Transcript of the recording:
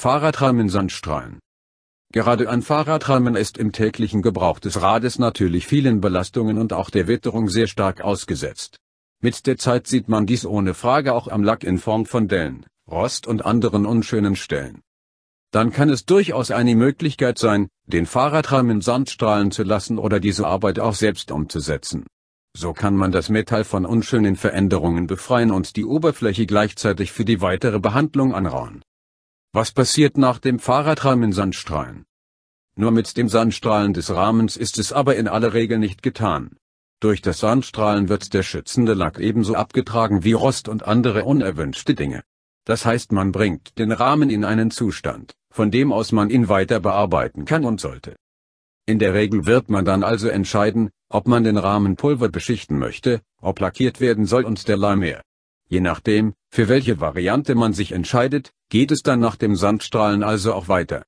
Fahrradrahmen Sandstrahlen. Gerade ein Fahrradrahmen ist im täglichen Gebrauch des Rades natürlich vielen Belastungen und auch der Witterung sehr stark ausgesetzt. Mit der Zeit sieht man dies ohne Frage auch am Lack in Form von Dellen, Rost und anderen unschönen Stellen. Dann kann es durchaus eine Möglichkeit sein, den Fahrradrahmen sandstrahlen zu lassen oder diese Arbeit auch selbst umzusetzen. So kann man das Metall von unschönen Veränderungen befreien und die Oberfläche gleichzeitig für die weitere Behandlung anrauen. Was passiert nach dem Fahrradrahmen-Sandstrahlen? Nur mit dem Sandstrahlen des Rahmens ist es aber in aller Regel nicht getan. Durch das Sandstrahlen wird der schützende Lack ebenso abgetragen wie Rost und andere unerwünschte Dinge. Das heißt man bringt den Rahmen in einen Zustand, von dem aus man ihn weiter bearbeiten kann und sollte. In der Regel wird man dann also entscheiden, ob man den Rahmen beschichten möchte, ob lackiert werden soll und der derlei mehr. Je nachdem, für welche Variante man sich entscheidet, geht es dann nach dem Sandstrahlen also auch weiter